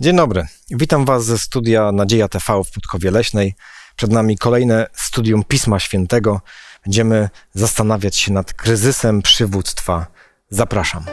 Dzień dobry. Witam Was ze studia Nadzieja TV w Podkowie Leśnej. Przed nami kolejne studium Pisma Świętego. Będziemy zastanawiać się nad kryzysem przywództwa. Zapraszam.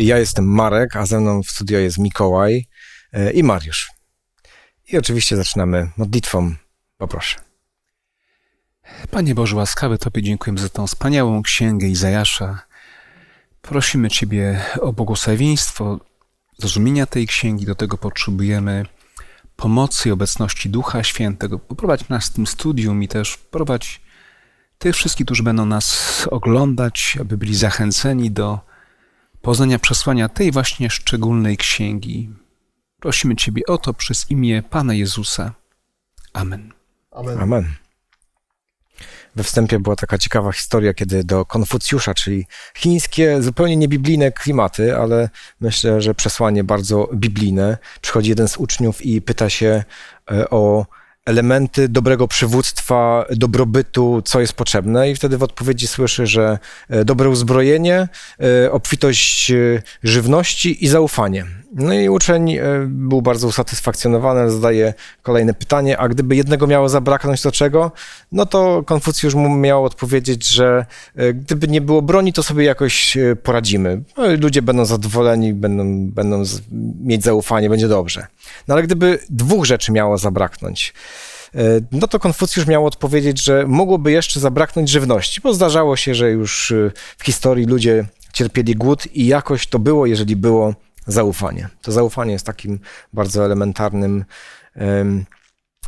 Ja jestem Marek, a ze mną w studio jest Mikołaj e, i Mariusz. I oczywiście zaczynamy modlitwą. Poproszę. Panie Boże łaskawy, Tobie dziękujemy za tą wspaniałą księgę Izajasza. Prosimy Ciebie o błogosławieństwo zrozumienia tej księgi. Do tego potrzebujemy pomocy i obecności Ducha Świętego. Poprowadź nas w tym studium i też prowadź tych wszystkich, którzy będą nas oglądać, aby byli zachęceni do poznania przesłania tej właśnie szczególnej księgi. Prosimy Ciebie o to przez imię Pana Jezusa. Amen. Amen. Amen. We wstępie była taka ciekawa historia, kiedy do Konfucjusza, czyli chińskie, zupełnie niebiblijne klimaty, ale myślę, że przesłanie bardzo biblijne, przychodzi jeden z uczniów i pyta się e, o elementy dobrego przywództwa, dobrobytu, co jest potrzebne. I wtedy w odpowiedzi słyszy, że e, dobre uzbrojenie, e, obfitość e, żywności i zaufanie. No i uczeń e, był bardzo usatysfakcjonowany, ale zadaje kolejne pytanie, a gdyby jednego miało zabraknąć, to czego? No to Konfucjusz mu miał odpowiedzieć, że e, gdyby nie było broni, to sobie jakoś e, poradzimy. No ludzie będą zadowoleni, będą, będą mieć zaufanie, będzie dobrze. No ale gdyby dwóch rzeczy miało zabraknąć, no to Konfucjusz miał odpowiedzieć, że mogłoby jeszcze zabraknąć żywności, bo zdarzało się, że już w historii ludzie cierpieli głód i jakoś to było, jeżeli było zaufanie. To zaufanie jest takim bardzo elementarnym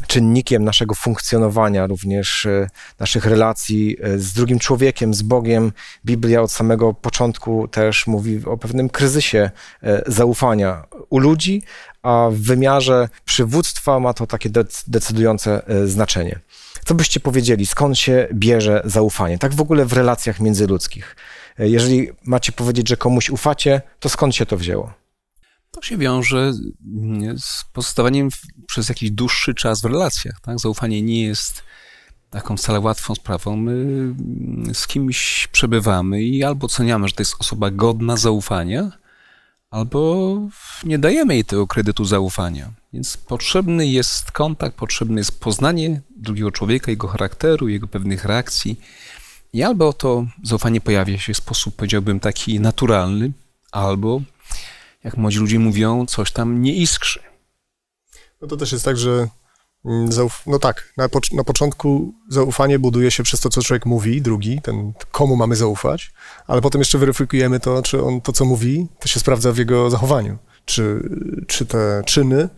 czynnikiem naszego funkcjonowania, również e, naszych relacji e, z drugim człowiekiem, z Bogiem. Biblia od samego początku też mówi o pewnym kryzysie e, zaufania u ludzi, a w wymiarze przywództwa ma to takie decydujące znaczenie. Co byście powiedzieli, skąd się bierze zaufanie? Tak w ogóle w relacjach międzyludzkich. Jeżeli macie powiedzieć, że komuś ufacie, to skąd się to wzięło? To się wiąże mm, z pozostawaniem przez jakiś dłuższy czas w relacjach. Tak? Zaufanie nie jest taką wcale łatwą sprawą. My mm, z kimś przebywamy i albo oceniamy, że to jest osoba godna zaufania, albo nie dajemy jej tego kredytu zaufania. Więc potrzebny jest kontakt, potrzebne jest poznanie drugiego człowieka, jego charakteru, jego pewnych reakcji. I albo to zaufanie pojawia się w sposób, powiedziałbym, taki naturalny, albo jak młodzi ludzie mówią, coś tam nie iskrzy. No to też jest tak, że mm, no tak, na, po, na, początku zaufanie buduje się przez to, co człowiek mówi, drugi, ten komu mamy zaufać, ale potem jeszcze weryfikujemy to, czy on to, co mówi, to się sprawdza w jego zachowaniu. Czy, czy te czyny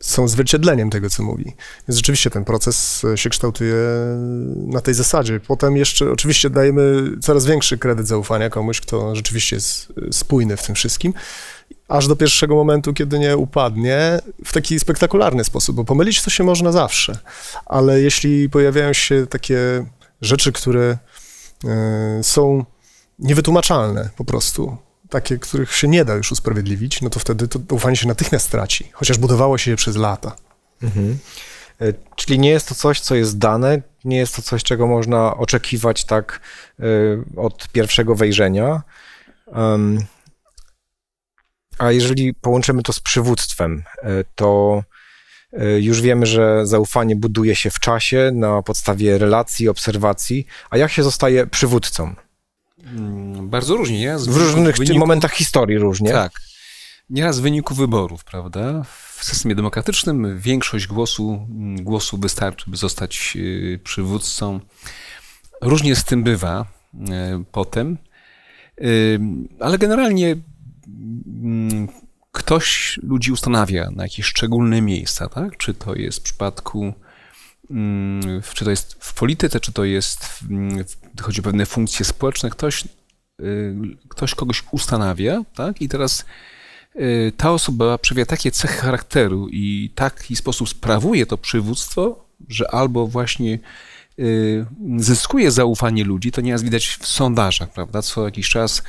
są zwierciedleniem tego, co mówi. Więc rzeczywiście ten proces e, się kształtuje e, na tej zasadzie. Potem jeszcze oczywiście dajemy coraz większy kredyt zaufania komuś, kto rzeczywiście jest e, spójny w tym wszystkim, aż do pierwszego momentu, kiedy nie upadnie, w taki spektakularny sposób, bo pomylić to się można zawsze, ale jeśli pojawiają się takie rzeczy, które e, są niewytłumaczalne po prostu, takie, których się nie da już usprawiedliwić, no to wtedy to ufanie się natychmiast traci, chociaż budowało się je przez lata. Mhm. E, czyli nie jest to coś, co jest dane, nie jest to coś, czego można oczekiwać tak y, od pierwszego wejrzenia. Um a jeżeli połączymy to z przywództwem, e, to e, już wiemy, że zaufanie buduje się w czasie na podstawie relacji, obserwacji. A jak się zostaje przywódcą? Mm, bardzo różnie. Nie? W różnych wyniku... momentach historii różnie. Tak. Nieraz w wyniku wyborów, prawda? W systemie demokratycznym większość głosu, mm, głosu wystarczy, by zostać y, przywódcą. Różnie z tym bywa e, potem. Ale generalnie Mm, ktoś ludzi ustanawia na jakieś szczególne miejsca, tak? Czy to jest w przypadku, mm, czy to jest w polityce, czy to jest, mm, chodzi o pewne funkcje społeczne, ktoś, y, ktoś kogoś ustanawia, tak? I teraz y, ta osoba przewija takie cechy charakteru i taki sposób sprawuje to przywództwo, że albo właśnie Y, zyskuje zaufanie ludzi, to nieraz widać w sondażach, prawda? Co jakiś czas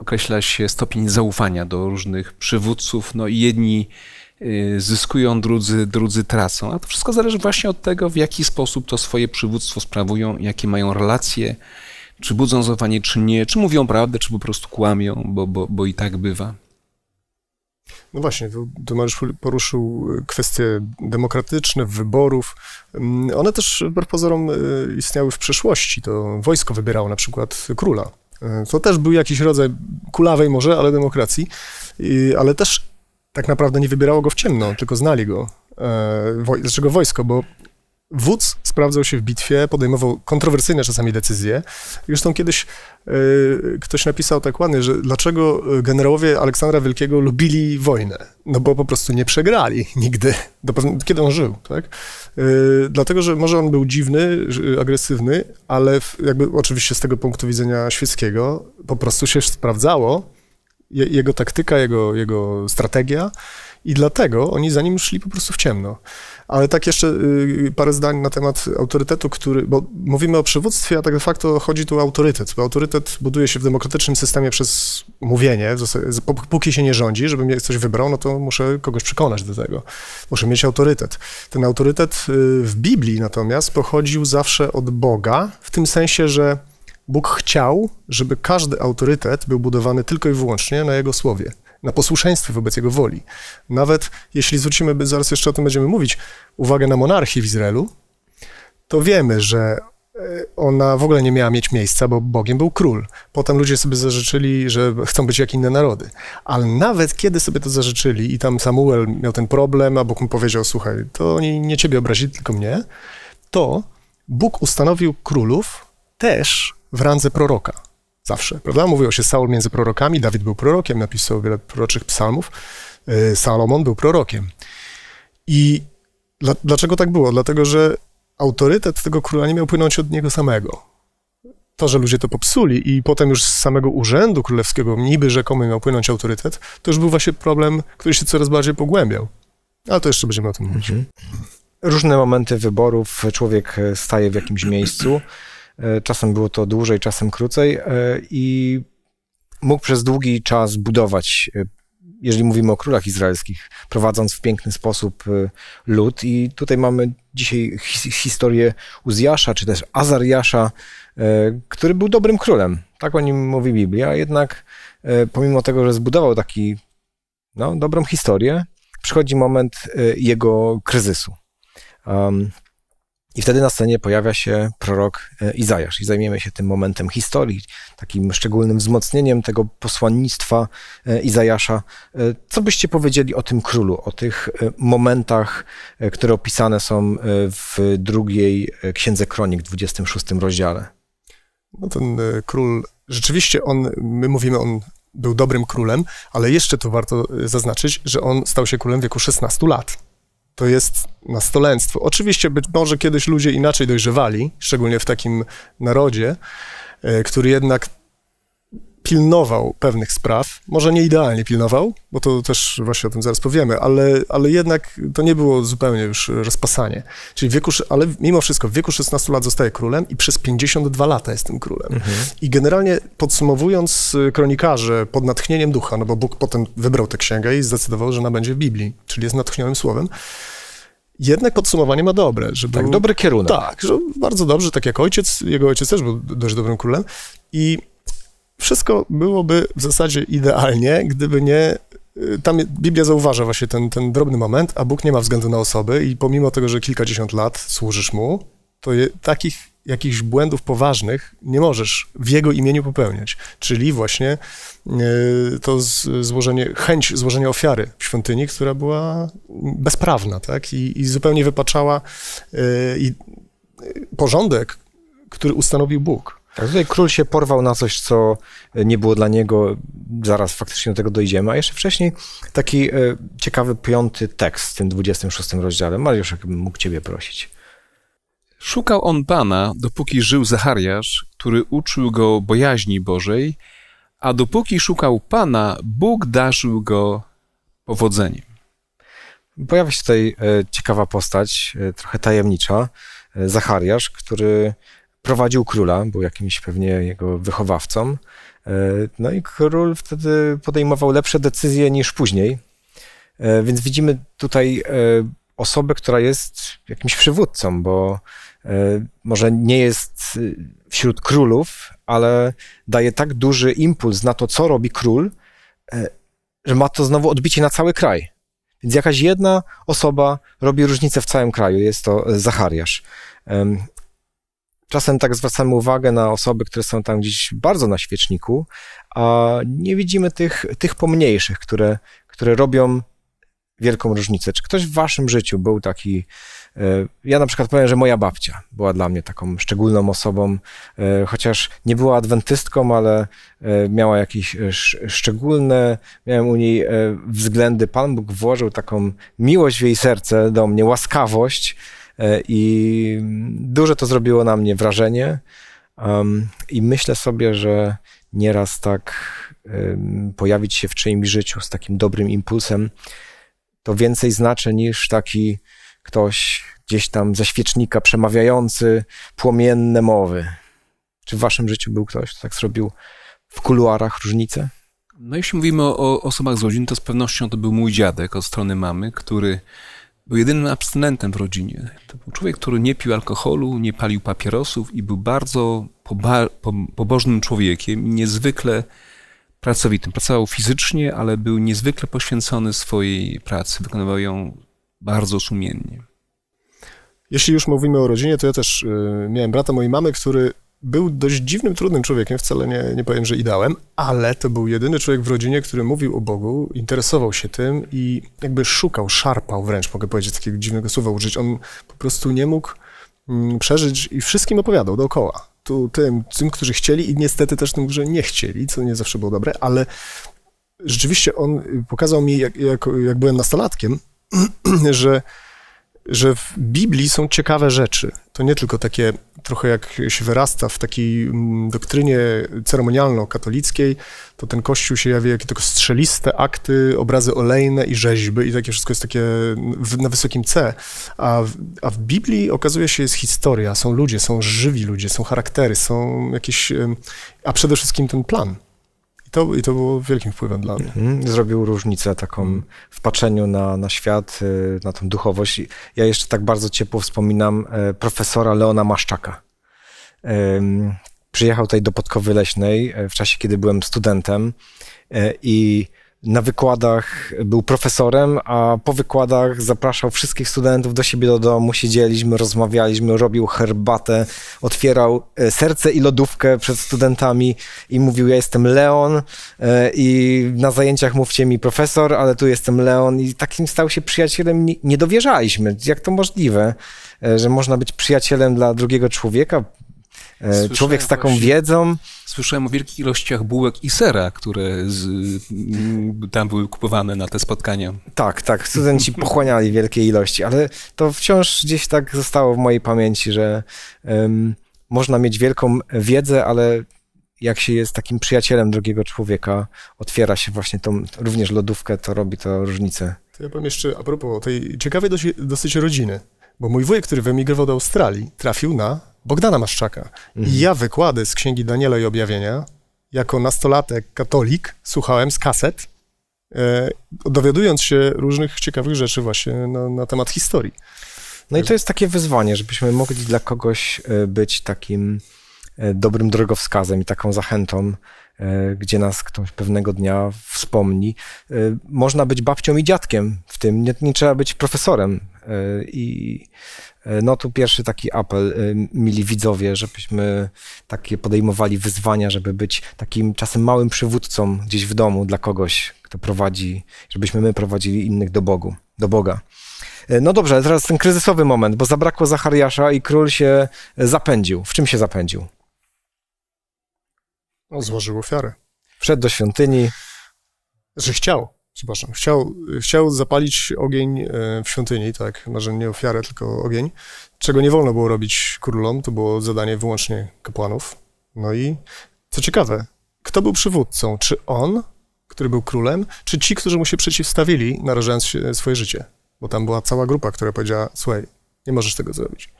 określa się stopień zaufania do różnych przywódców, no i jedni y, zyskują, drudzy, drudzy tracą. A to wszystko zależy właśnie od tego, w jaki sposób to swoje przywództwo sprawują, jakie mają relacje, czy budzą zaufanie, czy nie, czy mówią prawdę, czy po prostu kłamią, bo, bo, bo i tak bywa. No właśnie, Tomasz poruszył e, kwestie demokratyczne, wyborów. Mm, one też e, wbrew pozorom e, istniały w przeszłości. To wojsko wybierało na przykład króla. To też był jakiś rodzaj kulawej może, ale demokracji, ale też tak naprawdę nie wybierało go w ciemno, tylko znali go. Dlaczego wojsko? Bo Wódz sprawdzał się w bitwie, podejmował kontrowersyjne czasami decyzje. Zresztą kiedyś e, ktoś napisał tak ładnie, że dlaczego e, generałowie Aleksandra Wielkiego lubili wojnę? No bo po prostu nie przegrali nigdy, do pewne, kiedy on żył, tak? E, dlatego, że może on był dziwny, agresywny, ale jakby oczywiście z tego punktu widzenia świeckiego po prostu się sprawdzało, jego taktyka, jego, jego strategia i dlatego oni za nim szli po prostu w ciemno. Ale tak jeszcze y, parę zdań na temat autorytetu, który, bo mówimy o przywództwie, a tak de facto chodzi tu o autorytet, bo autorytet buduje się w demokratycznym systemie przez mówienie, póki się nie rządzi, żeby mnie coś wybrał, no to muszę kogoś przekonać do tego. Muszę mieć autorytet. Ten autorytet y, w Biblii natomiast pochodził zawsze od Boga, w tym sensie, że Bóg chciał, żeby każdy autorytet był budowany tylko i wyłącznie na Jego słowie na posłuszeństwie wobec jego woli. Nawet jeśli zwrócimy, zaraz jeszcze o tym będziemy mówić, uwagę na monarchię w Izraelu, to wiemy, że e, ona w ogóle nie miała mieć miejsca, bo Bogiem był król. Potem ludzie sobie zażyczyli, że chcą być jak inne narody. Ale nawet kiedy sobie to zażyczyli i tam Samuel miał ten problem, a Bóg mu powiedział, słuchaj, to oni nie ciebie obrazili, tylko mnie, to Bóg ustanowił królów też w randze proroka. Zawsze, prawda? Mówiło się Saul między prorokami, Dawid był prorokiem, napisał wiele proroczych psalmów, e, Salomon był prorokiem. I dla, dlaczego tak było? Dlatego, że autorytet tego króla nie miał płynąć od niego samego. To, że ludzie to popsuli i potem już z samego urzędu królewskiego niby rzekomo miał płynąć autorytet, to już był właśnie problem, który się coraz bardziej pogłębiał. Ale to jeszcze będziemy o tym mówić. Mhm różne momenty wyborów, człowiek staje w jakimś miejscu E, czasem było to dłużej, czasem krócej e, i mógł przez długi czas budować, e, jeżeli mówimy o królach izraelskich, prowadząc w piękny sposób lud. I tutaj mamy dzisiaj historię Uzjasza, czy też Azariasza, który był dobrym królem. Tak o nim mówi Biblia, jednak pomimo tego, że zbudował taki no, dobrą historię, przychodzi moment jego kryzysu. Um, i wtedy na scenie pojawia się prorok e, Izajasz i zajmiemy się tym momentem historii, takim szczególnym wzmocnieniem tego posłannictwa e, Izajasza. E, co byście powiedzieli o tym królu, o tych momentach, które opisane są w drugiej Księdze Kronik, 26 rozdziale? No ten król, rzeczywiście on, my mówimy, on był dobrym królem, ale jeszcze tu warto zaznaczyć, że on stał się królem w wieku 16 lat to jest nastolenstwo. Oczywiście być może kiedyś ludzie inaczej dojrzewali, szczególnie w takim narodzie, e, który jednak pilnował pewnych spraw, może nie idealnie pilnował, bo to też właśnie o tym zaraz powiemy, ale, ale jednak to nie było zupełnie już rozpasanie. Czyli wieku, ale mimo wszystko w wieku 16 lat zostaje królem i przez 52 lata jest tym królem. Mhm. I generalnie podsumowując y, kronikarze pod natchnieniem ducha, no bo Bóg potem wybrał tę księgę i zdecydował, że ona będzie w Biblii, czyli jest natchnionym słowem, jednak podsumowanie ma dobre. Że tak, był, dobry kierunek. Tak, że bardzo dobrze, tak jak ojciec, jego ojciec też był dość dobrym królem i wszystko byłoby w zasadzie idealnie, gdyby nie y, tam Biblia zauważa właśnie ten, ten drobny moment, a Bóg nie ma względu na osoby i pomimo tego, że kilkadziesiąt lat służysz Mu, to je, takich jakichś błędów poważnych nie możesz w Jego imieniu popełniać. Czyli właśnie y, to z, złożenie, chęć złożenia ofiary w świątyni, która była bezprawna, tak? I, i zupełnie wypaczała y, i porządek, który ustanowił Bóg. Tak, tutaj król się porwał na coś, co e, nie było dla niego. Zaraz faktycznie do tego dojdziemy. A jeszcze wcześniej taki e, ciekawy piąty tekst w tym 26 rozdziale. Mariusz, jakbym mógł ciebie prosić. Szukał on Pana, dopóki żył Zachariasz, który uczył go bojaźni Bożej, a dopóki szukał Pana, Bóg darzył go powodzeniem. Pojawia się tutaj e, ciekawa postać, trochę tajemnicza, Zachariasz, który prowadził króla, był jakimś pewnie jego wychowawcą. E, no i król wtedy podejmował lepsze decyzje niż później. E, więc widzimy tutaj e, osobę, która jest jakimś przywódcą, bo może nie jest wśród królów, ale daje tak duży impuls na to, co robi król, że ma to znowu odbicie na cały kraj. Więc jakaś jedna osoba robi różnicę w całym kraju, jest to Zachariasz. Czasem tak zwracamy uwagę na osoby, które są tam gdzieś bardzo na świeczniku, a nie widzimy tych, tych pomniejszych, które, które robią wielką różnicę. Czy ktoś w waszym życiu był taki. E, ja na przykład powiem, że moja babcia była dla mnie taką szczególną osobą, e, chociaż nie była adwentystką, ale e, miała jakieś szczególne, miałem u niej względy. Pan Bóg włożył taką miłość w jej serce do mnie, łaskawość, E, I duże to zrobiło na mnie wrażenie. Um, I myślę sobie, że nieraz tak um, pojawić się w czyimś życiu z takim dobrym impulsem, to więcej znaczy niż taki ktoś gdzieś tam ze świecznika przemawiający płomienne mowy. Czy w waszym życiu był ktoś, kto tak zrobił w kuluarach różnicę? No jeśli mówimy o, o osobach z rodziny, to z pewnością to był mój dziadek od strony mamy, który był jedynym abstynentem w rodzinie. To był człowiek, który nie pił alkoholu, nie palił papierosów i był bardzo pobożnym człowiekiem, niezwykle pracowitym. Pracował fizycznie, ale był niezwykle poświęcony swojej pracy. Wykonywał ją bardzo sumiennie. Jeśli już mówimy o rodzinie, to ja też y, miałem brata mojej mamy, który był dość dziwnym, trudnym człowiekiem, wcale nie, nie powiem, że ideałem, ale to był jedyny człowiek w rodzinie, który mówił o Bogu, interesował się tym i jakby szukał, szarpał wręcz, mogę powiedzieć takiego dziwnego słowa użyć. On po prostu nie mógł mm, przeżyć i wszystkim opowiadał dookoła. Tu, tym, tym, którzy chcieli i niestety też tym, którzy nie chcieli, co nie zawsze było dobre, ale rzeczywiście on pokazał mi, jak, jak, jak byłem nastolatkiem, że, że w Biblii są ciekawe rzeczy to nie tylko takie trochę jak się wyrasta w takiej mm, doktrynie ceremonialno-katolickiej, to ten kościół się jawi jako tylko strzeliste akty, obrazy olejne i rzeźby i takie wszystko jest takie na wysokim C. A w, a w Biblii okazuje się jest historia, są ludzie, są żywi ludzie, są charaktery, są jakieś, a przede wszystkim ten plan. I to, I to było wielkim wpływem dla mnie. Mhm. Zrobił różnicę taką mhm. w patrzeniu na, na świat, y, na tą duchowość. Ja jeszcze tak bardzo ciepło wspominam y, profesora Leona Maszczaka. Przyjechał tutaj do Podkowy Leśnej y, w czasie, kiedy byłem studentem i na wykładach był profesorem, a po wykładach zapraszał wszystkich studentów do siebie do domu, siedzieliśmy, rozmawialiśmy, robił herbatę, otwierał e, serce i lodówkę przed studentami i mówił, ja jestem Leon e, i na zajęciach mówcie mi profesor, ale tu jestem Leon i takim stał się przyjacielem, nie dowierzaliśmy, jak to możliwe, e, że można być przyjacielem dla drugiego człowieka, E, Słyszałem człowiek z taką właśnie, wiedzą. Słyszałem o wielkich ilościach bułek i sera, które z, mm, tam były kupowane na te spotkania. Tak, tak. Studenci pochłaniali wielkie ilości, ale to wciąż gdzieś tak zostało w mojej pamięci, że um, można mieć wielką wiedzę, ale jak się jest takim przyjacielem drugiego człowieka, otwiera się właśnie tą również lodówkę, to robi to różnicę. To ja powiem jeszcze a propos tej ciekawej dosyć rodziny, bo mój wujek, który wyemigrował do Australii, trafił na Bogdana Maszczaka. Mhm. I ja wykłady z Księgi Daniela i Objawienia, jako nastolatek, katolik, słuchałem z kaset, e, dowiadując się różnych ciekawych rzeczy właśnie na, na temat historii. No i to jest takie wyzwanie, żebyśmy mogli dla kogoś e, być takim e, dobrym drogowskazem i taką zachętą, e, gdzie nas ktoś pewnego dnia wspomni. Można być babcią i dziadkiem w tym, nie, nie trzeba być profesorem E, I e, no tu pierwszy taki apel, e, mili widzowie, żebyśmy takie podejmowali wyzwania, żeby być takim czasem małym przywódcą gdzieś w domu dla kogoś, kto prowadzi, żebyśmy my prowadzili innych do Bogu, do Boga. No dobrze, teraz ten kryzysowy moment, bo zabrakło Zachariasza i król się zapędził. W czym się zapędził? No, złożył ofiarę. Wszedł do świątyni. Że chciał przepraszam, chciał, chciał zapalić ogień e, w świątyni, tak, może nie ofiarę, tylko ogień, czego nie wolno było robić królom, to było zadanie wyłącznie kapłanów. No i co ciekawe, kto był przywódcą? Czy on, który był królem, czy ci, którzy mu się przeciwstawili, narażając się, e, swoje życie? Bo tam była cała grupa, która powiedziała, słuchaj, nie możesz tego zrobić.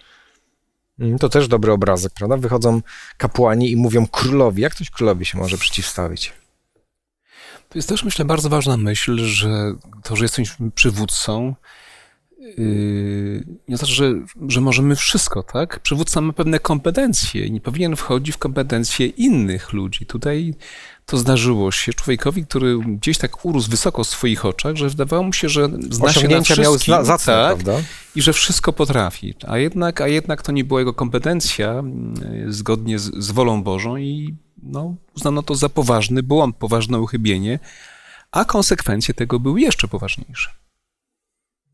Mm, to też dobry obrazek, prawda? Wychodzą kapłani i mówią królowi. Jak ktoś królowi się może przeciwstawić? To jest też, myślę, bardzo ważna myśl, że to, że jesteśmy przywódcą, yy, nie znaczy, że, że możemy wszystko, tak? Przywódca ma pewne kompetencje i nie powinien wchodzić w kompetencje innych ludzi. Tutaj to zdarzyło się człowiekowi, który gdzieś tak urósł wysoko w swoich oczach, że wydawało mu się, że zna się na wszystkim, miał zna, tak, i że wszystko potrafi. A jednak, a jednak to nie była jego kompetencja yy, zgodnie z, z wolą Bożą i no, uznano to za poważny błąd, poważne uchybienie, a konsekwencje tego były jeszcze poważniejsze.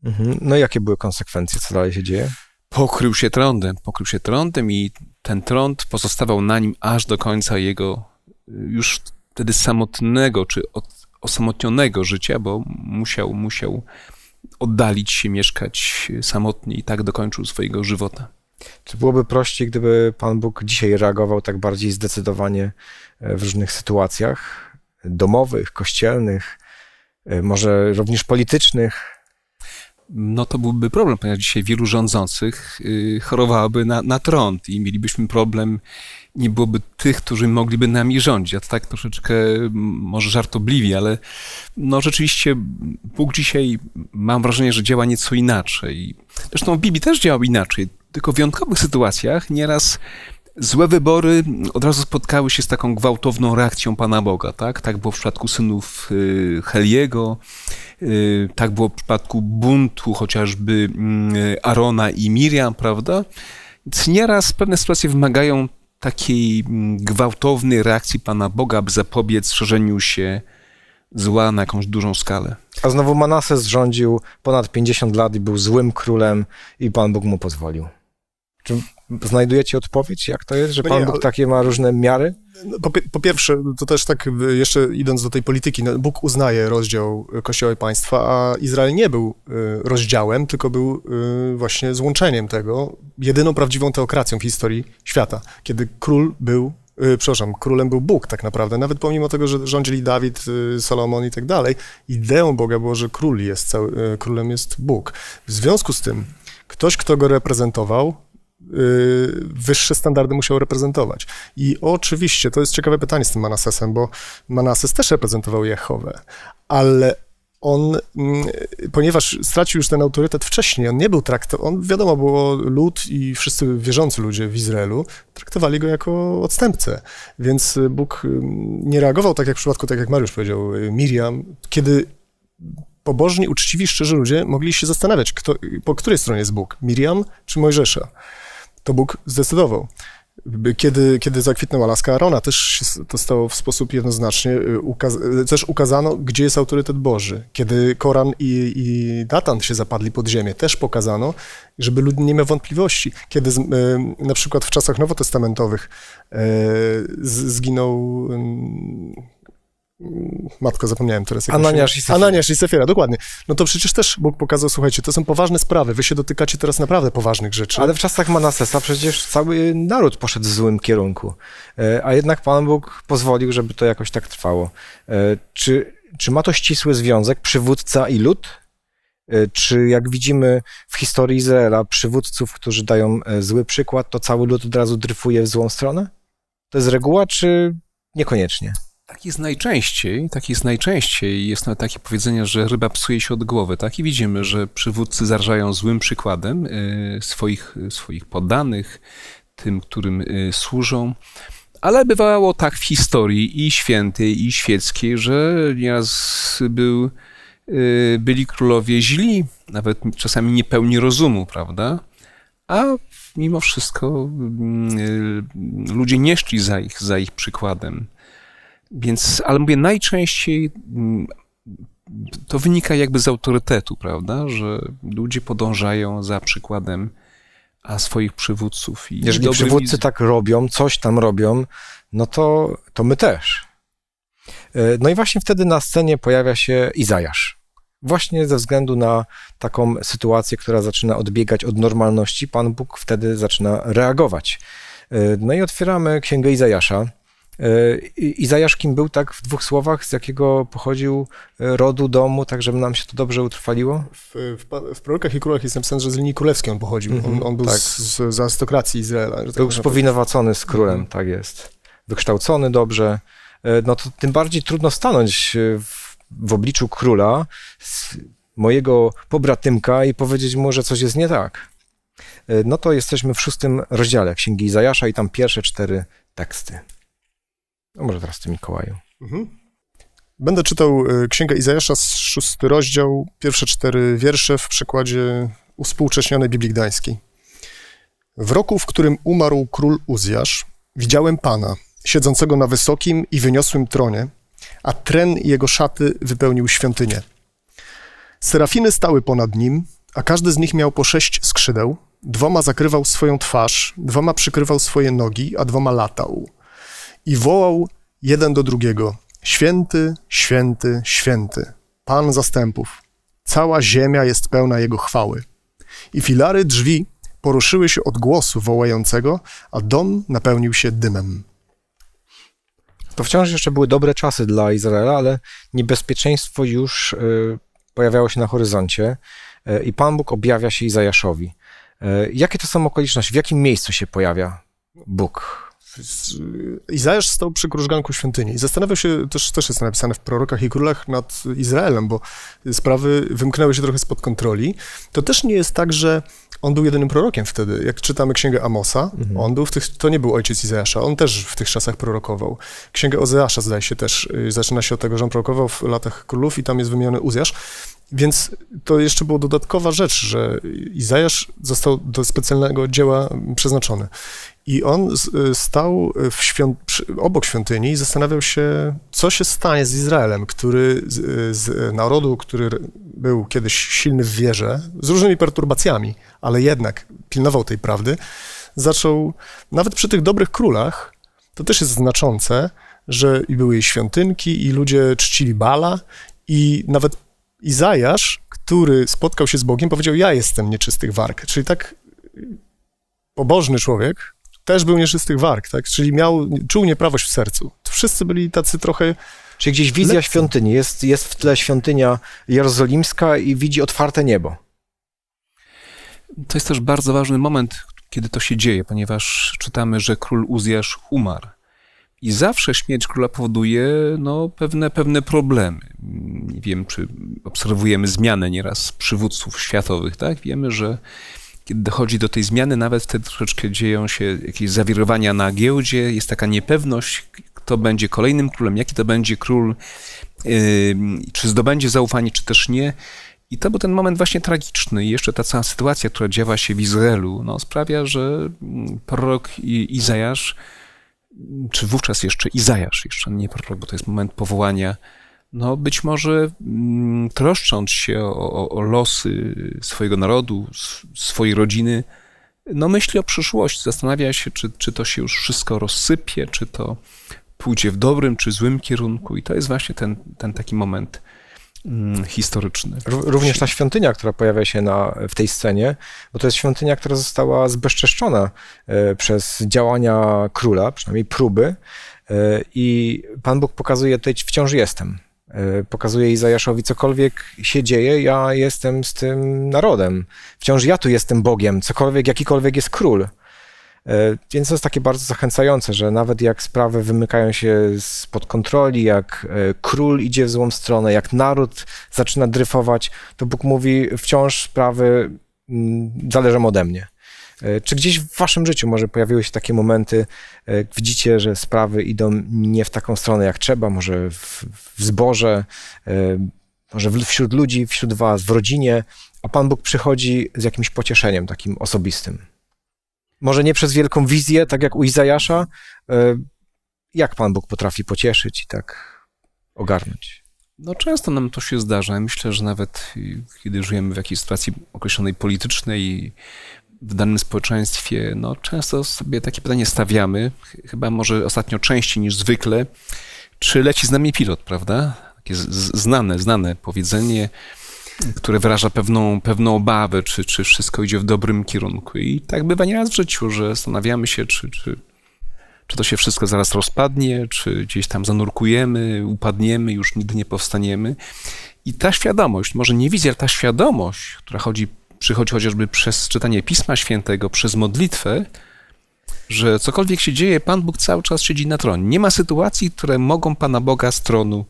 Mhm. No jakie były konsekwencje? Co dalej się dzieje? Pokrył się trądem, pokrył się trądem i ten trąd pozostawał na nim aż do końca jego y, już wtedy samotnego czy od, osamotnionego życia, bo musiał, musiał oddalić się, mieszkać y, samotnie i tak dokończył swojego żywota. Czy byłoby prościej, gdyby Pan Bóg dzisiaj reagował tak bardziej zdecydowanie e, w różnych sytuacjach domowych, kościelnych, e, może również politycznych? no to byłby problem, ponieważ dzisiaj wielu rządzących y, chorowałoby na, na trąd i mielibyśmy problem, nie byłoby tych, którzy mogliby nami rządzić. Ja to tak troszeczkę może żartobliwie, ale no rzeczywiście Bóg dzisiaj mam wrażenie, że działa nieco inaczej. Zresztą w Biblii też działał inaczej tylko wyjątkowych sytuacjach nieraz złe wybory od razu spotkały się z taką gwałtowną reakcją Pana Boga, tak? Tak było w przypadku synów y, Heliego, y, tak było w przypadku buntu chociażby mm, Arona i Miriam, prawda? Więc nieraz pewne sytuacje wymagają takiej mm, gwałtownej reakcji Pana Boga, by zapobiec szerzeniu się zła na jakąś dużą skalę. A znowu Manases rządził ponad 50 lat i był złym królem i Pan Bóg mu pozwolił. Czy znajdujecie odpowiedź, jak to jest, że no Pan Bóg takie ma różne miary? No, po, po, pierwsze, to też tak, y, jeszcze idąc do tej polityki, no, Bóg uznaje rozdział y, Kościoła i państwa, a Izrael nie był y, rozdziałem, tylko był właśnie złączeniem tego, jedyną prawdziwą teokracją w historii świata, kiedy król był przepraszam, królem był Bóg tak naprawdę, nawet pomimo tego, że rządzili Dawid, Salomon i tak dalej, ideą Boga było, że król jest, cały, królem jest Bóg. W związku z tym, ktoś, kto go reprezentował, Y, wyższe standardy musiał reprezentować. I oczywiście, to jest ciekawe pytanie z tym Manasesem, bo Manases też reprezentował Jehowę, ale on, mm, ponieważ stracił już ten autorytet wcześniej, on nie był traktowany, on wiadomo było lud i wszyscy wierzący ludzie w Izraelu traktowali go jako odstępcę, więc y, Bóg y, nie reagował tak jak w przypadku, tak jak Mariusz powiedział, Miriam, kiedy pobożni, uczciwi, szczerzy ludzie mogli się zastanawiać, kto, po której stronie jest Bóg, Miriam czy Mojżesza to Bóg zdecydował. Kiedy, kiedy zakwitnęła laska Arona, też się to stało w sposób jednoznacznie, y, y, też ukazano, gdzie jest autorytet Boży. Kiedy Koran i, i Datan się zapadli pod ziemię, też pokazano, żeby lud nie miał wątpliwości. Kiedy z, y, na przykład w czasach nowotestamentowych zginął matko, zapomniałem teraz. Ananiasz i Sefira. Ananiasz i Sefira, dokładnie. No to przecież też Bóg pokazał, słuchajcie, to są poważne sprawy, wy się dotykacie teraz naprawdę poważnych rzeczy. Ale w czasach Manasesa przecież cały naród poszedł w złym kierunku, e, a jednak Pan Bóg pozwolił, żeby to jakoś tak trwało. E, czy, czy ma to ścisły związek przywódca i lud? E, czy jak widzimy w historii Izraela przywódców, którzy dają zły przykład, to cały lud od razu dryfuje w złą stronę? To jest reguła, czy niekoniecznie? Tak jest najczęściej, tak jest najczęściej. Jest nawet takie powiedzenie, że ryba psuje się od głowy, tak? I widzimy, że przywódcy zarażają złym przykładem e, swoich, swoich poddanych, tym, którym e, służą. Ale bywało tak w historii i świętej, i świeckiej, że nieraz był, e, byli królowie źli, nawet czasami niepełni rozumu, prawda? A mimo wszystko mm, ludzie nie szli za ich, za ich przykładem. Więc, ale mówię, najczęściej mm, to wynika jakby z autorytetu, prawda? Że ludzie podążają za przykładem a swoich przywódców. I Jeżeli dobrymi... przywódcy tak robią, coś tam robią, no to, to my też. E, no i właśnie wtedy na scenie pojawia się Izajasz. Właśnie ze względu na taką sytuację, która zaczyna odbiegać od normalności, Pan Bóg wtedy zaczyna reagować. E, no i otwieramy Księgę Izajasza. E, Izajasz kim był, tak w dwóch słowach, z jakiego pochodził e, rodu, domu, tak żeby nam się to dobrze utrwaliło? W, w, w prorokach i królach jest napisane, że z linii królewskiej on pochodził. Mm -hmm, on, on, był tak. z, z, arystokracji Izraela. tak był spowinowacony z królem, mm -hmm. tak jest. Wykształcony dobrze. E, no to tym bardziej trudno stanąć w, w obliczu króla, mojego pobratymka i powiedzieć mu, że coś jest nie tak. No to jesteśmy w szóstym rozdziale Księgi Izajasza i tam pierwsze cztery teksty. No może teraz ty, Mikołaju. Mhm. Będę czytał y, Księgę Izajasza, szósty rozdział, pierwsze cztery wiersze w przekładzie uspółcześnionej Biblii Gdańskiej. W roku, w którym umarł król Uzjasz, widziałem Pana, siedzącego na wysokim i wyniosłym tronie, a tren jego szaty wypełnił świątynię. Serafiny stały ponad nim, a każdy z nich miał po sześć skrzydeł, dwoma zakrywał swoją twarz, dwoma przykrywał swoje nogi, a dwoma latał – i wołał jeden do drugiego: Święty, święty, święty, Pan zastępów. Cała ziemia jest pełna Jego chwały. I filary drzwi poruszyły się od głosu wołającego, a dom napełnił się dymem. To wciąż jeszcze były dobre czasy dla Izraela, ale niebezpieczeństwo już y, pojawiało się na horyzoncie y, i Pan Bóg objawia się Izajaszowi. Y, jakie to są okoliczności? W jakim miejscu się pojawia Bóg? Y, Izajasz stał przy krużganku świątyni i zastanawiał się, też, też jest napisane w prorokach i królach nad Izraelem, bo sprawy wymknęły się trochę spod kontroli. To też nie jest tak, że on był jedynym prorokiem wtedy. Jak czytamy księgę Amosa, mhm. on był w tych, to nie był ojciec Izajasza, on też w tych czasach prorokował. Księgę Ozeasza zdaje się też, y, zaczyna się od tego, że on prorokował w latach królów i tam jest wymieniony Uzasz. Więc to jeszcze była dodatkowa rzecz, że Izajasz został do specjalnego dzieła przeznaczony. I on y, stał y, świąt, obok świątyni i zastanawiał się, co się stanie z Izraelem, który z, y, z narodu, który był kiedyś silny w wierze, z różnymi perturbacjami, ale jednak pilnował tej prawdy, zaczął, nawet przy tych dobrych królach, to też jest znaczące, że i były jej świątynki, i ludzie czcili Bala, i nawet Izajasz, który spotkał się z Bogiem, powiedział: Ja jestem nieczystych warg. Czyli tak pobożny człowiek też był nieczystych warg, tak? Czyli miał, czuł nieprawość w sercu. Wszyscy byli tacy trochę Czyli gdzieś wizja Lekce. świątyni, jest, jest w tle świątynia jerozolimska i widzi otwarte niebo. To jest też bardzo ważny moment, kiedy to się dzieje, ponieważ czytamy, że król Uzjasz umarł. I zawsze śmierć króla powoduje no, pewne, pewne problemy. Nie wiem, czy obserwujemy zmianę nieraz przywódców światowych, tak? Wiemy, że kiedy dochodzi do tej zmiany, nawet wtedy troszeczkę dzieją się jakieś zawirowania na giełdzie, jest taka niepewność, kto będzie kolejnym królem, jaki to będzie król, yy, czy zdobędzie zaufanie, czy też nie. I to był ten moment właśnie tragiczny. I jeszcze ta cała sytuacja, która działa się w Izraelu, no, sprawia, że mm, prorok Izajasz, czy wówczas jeszcze Izajasz, jeszcze nie prorok, bo to jest moment powołania no być może mm, troszcząc się o, o, o losy swojego narodu, swojej rodziny, no myśli o przyszłości, zastanawia się, czy, czy to się już wszystko rozsypie, czy to pójdzie w dobrym, czy złym kierunku. I to jest właśnie ten, ten taki moment mm, historyczny. Również ta świątynia, która pojawia się na, w tej scenie, bo to jest świątynia, która została zbezczeszczona e, przez działania króla, przynajmniej próby. E, I Pan Bóg pokazuje tutaj, wciąż jestem. E, pokazuje Izajaszowi cokolwiek się dzieje, ja jestem z tym narodem. Wciąż ja tu jestem Bogiem, cokolwiek, jakikolwiek jest król. E, więc to jest takie bardzo zachęcające, że nawet jak sprawy wymykają się spod kontroli, jak e, król idzie w złą stronę, jak naród zaczyna dryfować, to Bóg mówi: wciąż sprawy mm, zależą ode mnie. E, czy gdzieś w waszym życiu może pojawiły się takie momenty, e, widzicie, że sprawy idą nie w taką stronę jak trzeba, może w, w zborze, e, może wśród ludzi, wśród was, w rodzinie, a Pan Bóg przychodzi z jakimś pocieszeniem takim osobistym. Może nie przez wielką wizję, tak jak u Izajasza. Jak Pan Bóg potrafi pocieszyć i tak ogarnąć? No, często nam to się zdarza. Myślę, że nawet kiedy żyjemy w jakiejś sytuacji określonej politycznej, w danym społeczeństwie, no często sobie takie pytanie stawiamy, chyba może ostatnio częściej niż zwykle, czy leci z nami pilot, prawda? Takie znane, znane powiedzenie, które wyraża pewną, pewną obawę, czy, czy wszystko idzie w dobrym kierunku. I tak bywa nieraz w życiu, że zastanawiamy się, czy, czy, czy to się wszystko zaraz rozpadnie, czy gdzieś tam zanurkujemy, upadniemy, już nigdy nie powstaniemy. I ta świadomość, może nie wizja, ale ta świadomość, która chodzi przychodzi chociażby przez czytanie Pisma Świętego, przez modlitwę, że cokolwiek się dzieje, Pan Bóg cały czas siedzi na tronie. Nie ma sytuacji, które mogą Pana Boga z tronu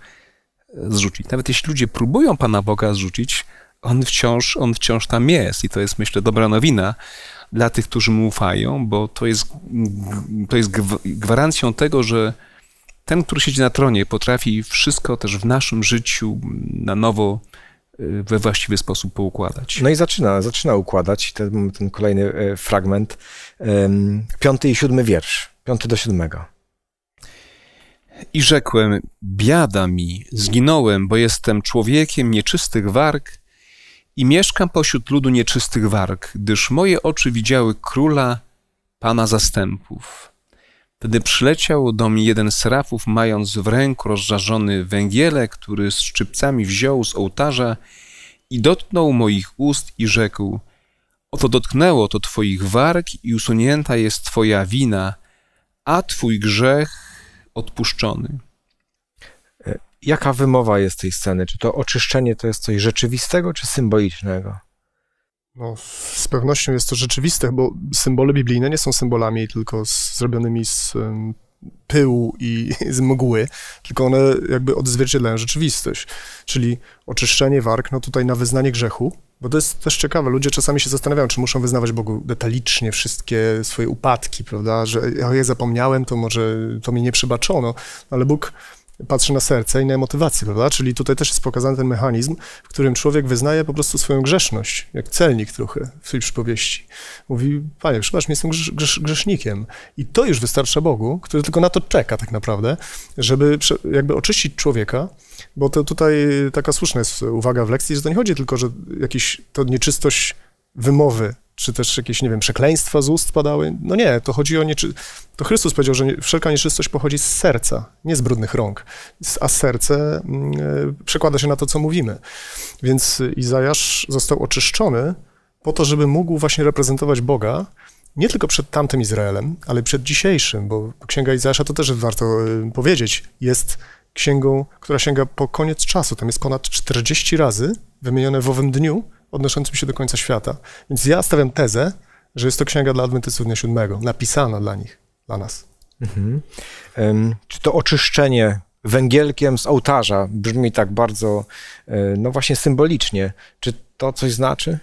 e, zrzucić. Nawet jeśli ludzie próbują Pana Boga zrzucić, on wciąż, on wciąż tam jest. I to jest, myślę, dobra nowina dla tych, którzy mu ufają, bo to jest, to jest gwarancją tego, że ten, który siedzi na tronie, potrafi wszystko też w naszym życiu na nowo we właściwy sposób poukładać. No i zaczyna, zaczyna układać ten, ten kolejny e, fragment, piąty i siódmy wiersz, piąty do siódmego. I rzekłem, biada mi, zginąłem, bo jestem człowiekiem nieczystych warg i mieszkam pośród ludu nieczystych warg, gdyż moje oczy widziały króla, pana zastępów. Wtedy przyleciał do mnie jeden z serafów, mając w ręku rozżarzony węgielek, który z szczypcami wziął z ołtarza i dotknął moich ust i rzekł: Oto dotknęło to twoich warg i usunięta jest twoja wina, a twój grzech odpuszczony. E, jaka wymowa jest tej sceny? Czy to oczyszczenie to jest coś rzeczywistego czy symbolicznego? No, z pewnością jest to rzeczywiste, bo symbole biblijne nie są symbolami tylko z, zrobionymi z um, pyłu i z mgły, tylko one jakby odzwierciedlają rzeczywistość. Czyli oczyszczenie warg, no tutaj na wyznanie grzechu, bo to jest też ciekawe, ludzie czasami się zastanawiają, czy muszą wyznawać Bogu detalicznie wszystkie swoje upadki, prawda, że ja je zapomniałem, to może to mi nie przebaczono, ale Bóg patrzy na serce i na motywację, prawda? Czyli tutaj też jest pokazany ten mechanizm, w którym człowiek wyznaje po prostu swoją grzeszność, jak celnik trochę w tej przypowieści. Mówi, panie, przepraszam, jestem grzesz, grzesz, grzesznikiem. I to już wystarcza Bogu, który tylko na to czeka tak naprawdę, żeby jakby oczyścić człowieka, bo to tutaj taka słuszna jest uwaga w lekcji, że to nie chodzi tylko, że jakiś to nieczystość wymowy czy też jakieś, nie wiem, przekleństwa z ust padały. No nie, to chodzi o nieczy... To Chrystus powiedział, że wszelka nieczystość pochodzi z serca, nie z brudnych rąk, a serce mm, e, przekłada się na to, co mówimy. Więc Izajasz został oczyszczony po to, żeby mógł właśnie reprezentować Boga, nie tylko przed tamtym Izraelem, ale przed dzisiejszym, bo Księga Izajasza, to też warto e, powiedzieć, jest księgą, która sięga po koniec czasu. Tam jest ponad 40 razy wymienione w owym dniu, odnoszącym się do końca świata. Więc ja stawiam tezę, że jest to księga dla adwentystów dnia siódmego, napisana dla nich, dla nas. Mhm. Um, czy to oczyszczenie węgielkiem z ołtarza brzmi tak bardzo, e, no właśnie symbolicznie. Czy to coś znaczy?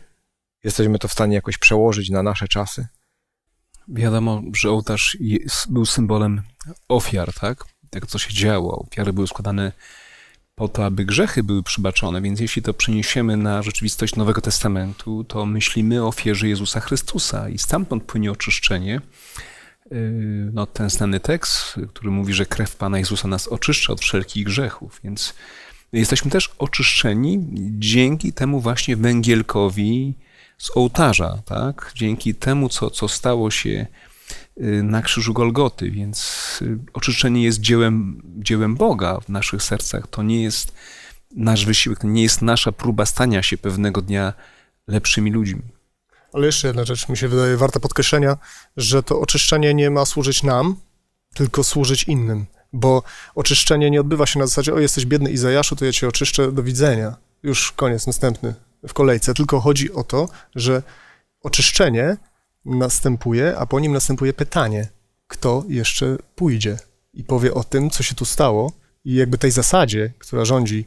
Jesteśmy to w stanie jakoś przełożyć na nasze czasy? Wiadomo, że ołtarz był symbolem ofiar, tak? Tego, co się działo. Ofiary były składane po to, aby grzechy były przybaczone. Więc jeśli to przeniesiemy na rzeczywistość Nowego Testamentu, to myślimy o ofierze Jezusa Chrystusa i stamtąd płynie oczyszczenie. Yy, no, ten znany tekst, który mówi, że krew Pana Jezusa nas oczyszcza od wszelkich grzechów, więc jesteśmy też oczyszczeni dzięki temu właśnie węgielkowi z ołtarza, tak? Dzięki temu, co, co stało się Y, na krzyżu Golgoty, więc y, oczyszczenie jest dziełem, dziełem Boga w naszych sercach. To nie jest nasz wysiłek, to nie jest nasza próba stania się pewnego dnia lepszymi ludźmi. Ale jeszcze jedna rzecz mi się wydaje warta podkreślenia, że to oczyszczenie nie ma służyć nam, tylko służyć innym. Bo oczyszczenie nie odbywa się na zasadzie, o jesteś biedny Izajaszu, to ja cię oczyszczę, do widzenia. Już koniec, następny w kolejce. Tylko chodzi o to, że oczyszczenie następuje, a po nim następuje pytanie, kto jeszcze pójdzie i powie o tym, co się tu stało i jakby tej zasadzie, która rządzi,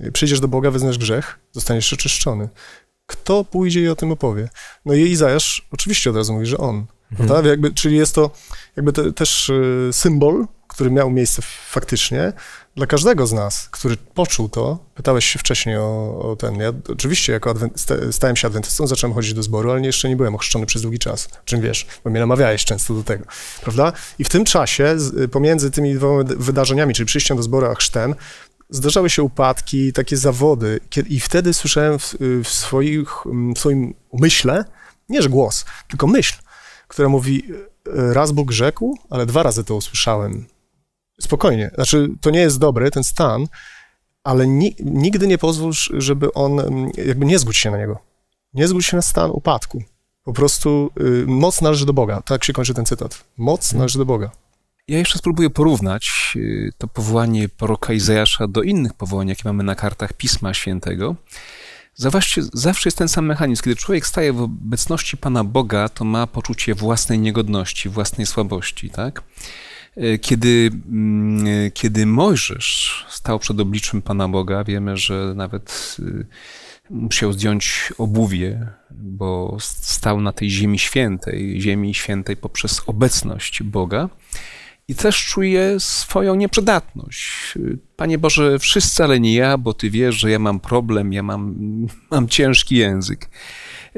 y, przyjdziesz do Boga, wyznasz grzech, zostaniesz oczyszczony. Kto pójdzie i o tym opowie? No i Izajasz oczywiście od razu mówi, że on. Mhm. Prawda? Jakby, czyli jest to jakby te, też y, symbol który miał miejsce faktycznie, dla każdego z nas, który poczuł to, pytałeś się wcześniej o, o ten. Ja oczywiście jako stałem się adwentystą, zacząłem chodzić do zboru, ale jeszcze nie byłem ochrzczony przez długi czas. Czym wiesz, bo mnie namawiałeś często do tego, prawda? I w tym czasie, y, pomiędzy tymi dwoma wydarzeniami, czyli przyjściem do zboru a chrztem, zdarzały się upadki, takie zawody. I wtedy słyszałem w, y, w, swoich, w swoim myśle, nie że głos, tylko myśl, która mówi, y, raz Bóg rzekł, ale dwa razy to usłyszałem Spokojnie. Znaczy, to nie jest dobry ten stan, ale ni nigdy nie pozwól, żeby on, mm, jakby nie zgódź się na niego. Nie zgódź się na stan upadku. Po prostu y, moc należy do Boga. Tak się kończy ten cytat. Moc mhm. należy do Boga. Ja jeszcze spróbuję porównać y, to powołanie proroka Izajasza do innych powołań, jakie mamy na kartach Pisma Świętego. Zawsze, zawsze jest ten sam mechanizm. Kiedy człowiek staje w obecności Pana Boga, to ma poczucie własnej niegodności, własnej słabości, tak? E, kiedy, mm, e, kiedy Mojżesz stał przed obliczem Pana Boga, wiemy, że nawet e, musiał zdjąć obuwie, bo stał na tej ziemi świętej, ziemi świętej poprzez obecność Boga. I też czuje swoją nieprzydatność. Panie Boże, wszyscy, ale nie ja, bo Ty wiesz, że ja mam problem, ja mam, mam ciężki język.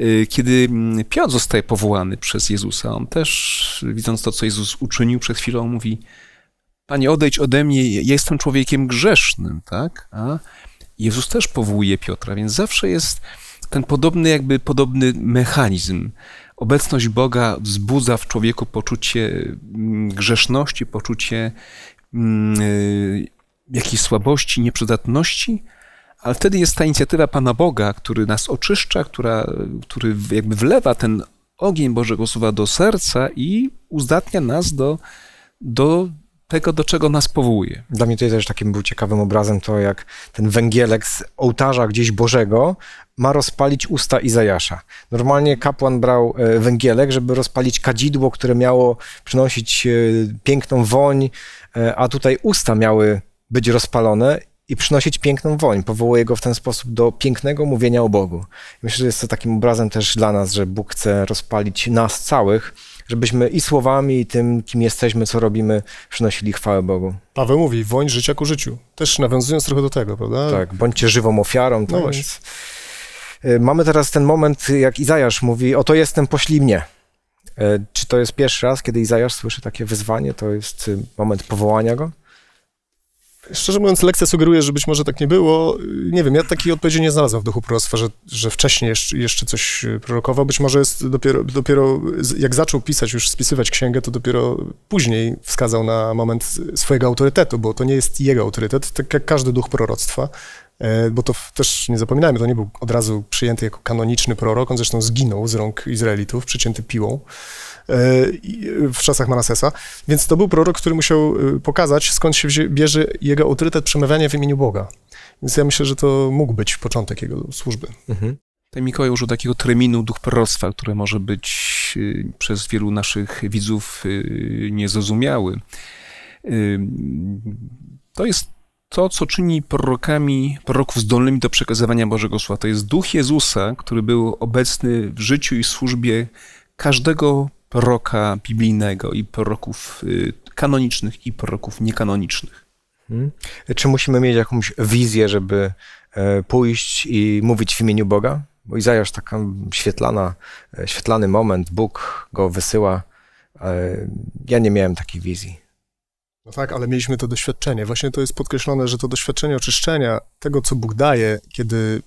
Y, kiedy mm, Piotr zostaje powołany przez Jezusa, on też, widząc to, co Jezus uczynił przed chwilą, mówi: Panie, odejdź ode mnie, ja jestem człowiekiem grzesznym, tak? A Jezus też powołuje Piotra, więc zawsze jest ten podobny, jakby podobny mechanizm. Obecność Boga wzbudza w człowieku poczucie mm, grzeszności, poczucie mm, y, jakiejś słabości, nieprzydatności, ale wtedy jest ta inicjatywa Pana Boga, który nas oczyszcza, która, który jakby wlewa ten ogień Bożego Słowa do serca i uzdatnia nas do, do tego, do czego nas powołuje. Dla mnie jest też takim był ciekawym obrazem to, jak ten węgielek z ołtarza gdzieś Bożego ma rozpalić usta Izajasza. Normalnie kapłan brał e, węgielek, żeby rozpalić kadzidło, które miało przynosić e, piękną woń, e, a tutaj usta miały być rozpalone i przynosić piękną woń. Powołuje go w ten sposób do pięknego mówienia o Bogu. Myślę, że jest to takim obrazem też dla nas, że Bóg chce rozpalić nas całych, żebyśmy i słowami, i tym, kim jesteśmy, co robimy, przynosili chwałę Bogu. Paweł mówi, woń życia ku życiu. Też nawiązując trochę do tego, prawda? Tak, bądźcie żywą ofiarą. Tak? No Więc... Y, mamy teraz ten moment, jak Izajasz mówi, oto jestem, poślij mnie. Y, czy to jest pierwszy raz, kiedy Izajasz słyszy takie wyzwanie? To jest y, moment powołania go? Szczerze mówiąc, lekcja sugeruje, że być może tak nie było. Nie wiem, ja takiej odpowiedzi nie znalazłem w duchu proroctwa, że, że wcześniej jeszcze, coś e, prorokował. Być może jest dopiero, dopiero, jak zaczął pisać, już spisywać księgę, to dopiero później wskazał na moment swojego autorytetu, bo to nie jest jego autorytet, tak jak każdy duch proroctwa. E, bo to też nie zapominajmy, to nie był od razu przyjęty jako kanoniczny prorok. On zresztą zginął z rąk Izraelitów, przycięty piłą w czasach Manasesa. Więc to był prorok, który musiał y, pokazać, skąd się bierze jego autorytet przemawiania w imieniu Boga. Więc ja myślę, że to mógł być początek jego służby. Mhm. Tutaj Mikołaj użył takiego terminu duch proroctwa, który może być y, przez wielu naszych widzów y, niezrozumiały. To jest to, co czyni prorokami, proroków zdolnymi do przekazywania Bożego Słowa. To jest duch Jezusa, który był obecny w życiu i służbie każdego proroka biblijnego i proroków y, kanonicznych i proroków niekanonicznych. Hmm. Czy musimy mieć jakąś wizję, żeby e, pójść i mówić w imieniu Boga? Bo Izajasz taka świetlana, e, świetlany moment, Bóg go wysyła. E, ja nie miałem takiej wizji. No tak, ale mieliśmy to doświadczenie. Właśnie to jest podkreślone, że to doświadczenie oczyszczenia, tego co Bóg daje, kiedy